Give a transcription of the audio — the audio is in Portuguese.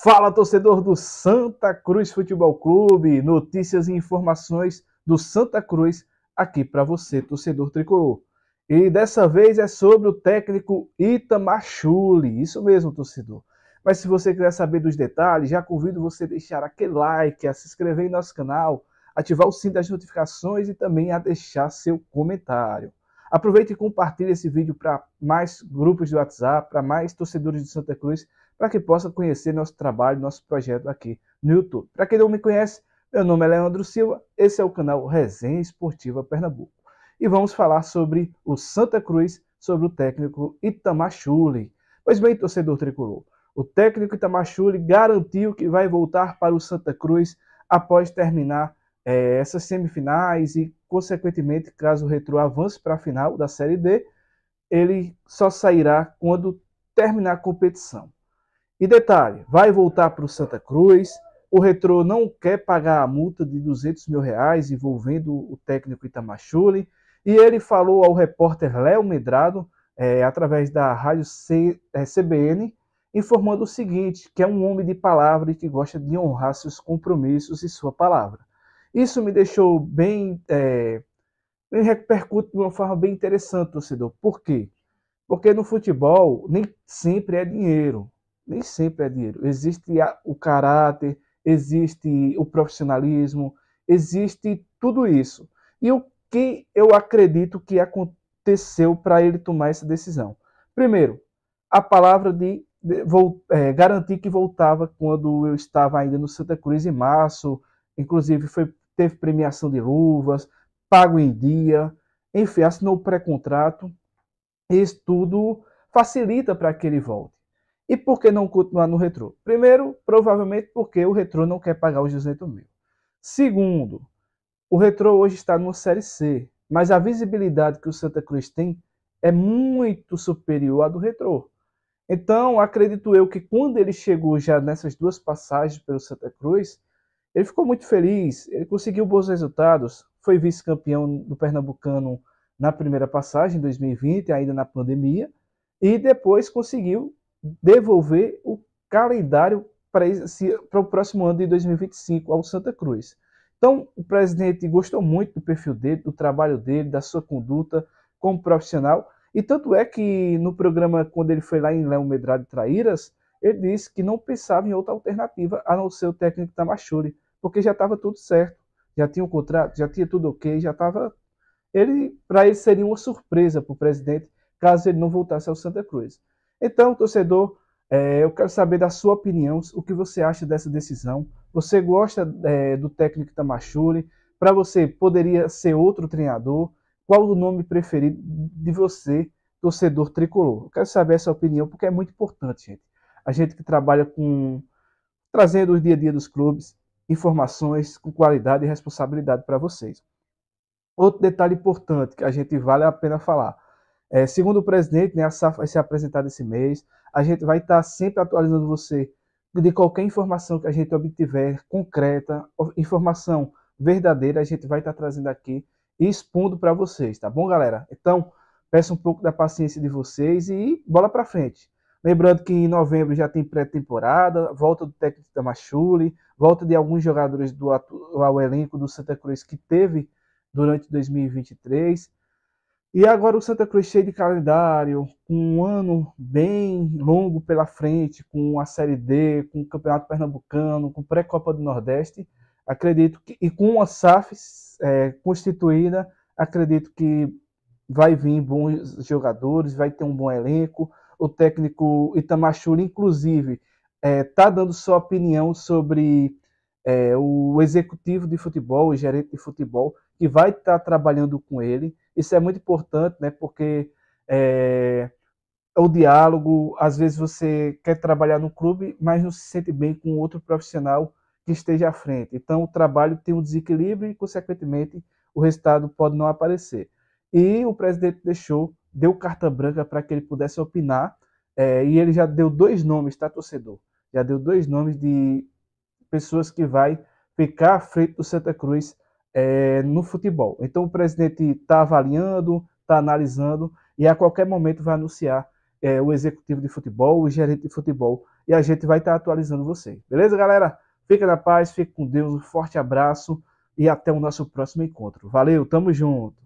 Fala torcedor do Santa Cruz Futebol Clube, notícias e informações do Santa Cruz aqui para você, torcedor tricolor. E dessa vez é sobre o técnico Itamar Chuli, isso mesmo, torcedor. Mas se você quiser saber dos detalhes, já convido você a deixar aquele like, a se inscrever em nosso canal, ativar o sino das notificações e também a deixar seu comentário. Aproveite e compartilhe esse vídeo para mais grupos de WhatsApp, para mais torcedores de Santa Cruz, para que possa conhecer nosso trabalho, nosso projeto aqui no YouTube. Para quem não me conhece, meu nome é Leandro Silva, esse é o canal Resenha Esportiva Pernambuco. E vamos falar sobre o Santa Cruz, sobre o técnico Itamar Pois bem, torcedor tricolor, o técnico Itamar garantiu que vai voltar para o Santa Cruz após terminar é, essas semifinais e, consequentemente, caso o Retro avance para a final da Série D, ele só sairá quando terminar a competição. E detalhe, vai voltar para o Santa Cruz. O Retro não quer pagar a multa de 200 mil reais envolvendo o técnico Itamachule. E ele falou ao repórter Léo Medrado, é, através da rádio C, é, CBN, informando o seguinte, que é um homem de palavra e que gosta de honrar seus compromissos e sua palavra. Isso me deixou bem. É, me repercute de uma forma bem interessante, torcedor. Por quê? Porque no futebol nem sempre é dinheiro. Nem sempre é dinheiro. Existe a, o caráter, existe o profissionalismo, existe tudo isso. E o que eu acredito que aconteceu para ele tomar essa decisão? Primeiro, a palavra de, de vou, é, garantir que voltava quando eu estava ainda no Santa Cruz em março. Inclusive, foi teve premiação de luvas, pago em dia, enfim, assinou o pré-contrato. Isso tudo facilita para que ele volte. E por que não continuar no retrô? Primeiro, provavelmente porque o retrô não quer pagar os 200 mil. Segundo, o retrô hoje está numa Série C, mas a visibilidade que o Santa Cruz tem é muito superior à do retrô. Então, acredito eu que quando ele chegou já nessas duas passagens pelo Santa Cruz, ele ficou muito feliz, ele conseguiu bons resultados, foi vice-campeão do Pernambucano na primeira passagem, em 2020, ainda na pandemia, e depois conseguiu devolver o calendário para, esse, para o próximo ano de 2025 ao Santa Cruz. Então, o presidente gostou muito do perfil dele, do trabalho dele, da sua conduta como profissional, e tanto é que no programa, quando ele foi lá em Léo Medrado e Traíras, ele disse que não pensava em outra alternativa a não ser o técnico Tamachuri, porque já estava tudo certo, já tinha o um contrato, já tinha tudo ok, já estava. Ele, para ele seria uma surpresa para o presidente caso ele não voltasse ao Santa Cruz. Então, torcedor, é, eu quero saber da sua opinião, o que você acha dessa decisão? Você gosta é, do técnico Tamachuri? Para você, poderia ser outro treinador? Qual o nome preferido de você, torcedor tricolor? Eu quero saber essa opinião porque é muito importante, gente. A gente que trabalha com trazendo o dia a dia dos clubes, informações com qualidade e responsabilidade para vocês. Outro detalhe importante que a gente vale a pena falar. É, segundo o presidente, né, a SAF vai ser apresentada esse mês. A gente vai estar tá sempre atualizando você de qualquer informação que a gente obtiver concreta, informação verdadeira, a gente vai estar tá trazendo aqui e expondo para vocês, tá bom, galera? Então, peço um pouco da paciência de vocês e bola para frente. Lembrando que em novembro já tem pré-temporada, volta do técnico Tamachule, volta de alguns jogadores do atual elenco do Santa Cruz que teve durante 2023. E agora o Santa Cruz cheio de calendário, com um ano bem longo pela frente, com a Série D, com o Campeonato Pernambucano, com pré-Copa do Nordeste, acredito que, e com uma SAF é, constituída, acredito que vai vir bons jogadores, vai ter um bom elenco, o técnico Itamachuri, inclusive, está é, tá dando sua opinião sobre é, o executivo de futebol, o gerente de futebol, que vai estar tá trabalhando com ele. Isso é muito importante, né? Porque é, o diálogo, às vezes você quer trabalhar no clube, mas não se sente bem com outro profissional que esteja à frente. Então, o trabalho tem um desequilíbrio e, consequentemente, o resultado pode não aparecer e o presidente deixou, deu carta branca para que ele pudesse opinar, é, e ele já deu dois nomes, tá, torcedor? Já deu dois nomes de pessoas que vai ficar à frente do Santa Cruz é, no futebol. Então o presidente está avaliando, está analisando, e a qualquer momento vai anunciar é, o executivo de futebol, o gerente de futebol, e a gente vai estar tá atualizando você. Beleza, galera? Fica na paz, fique com Deus, um forte abraço e até o nosso próximo encontro. Valeu, tamo junto!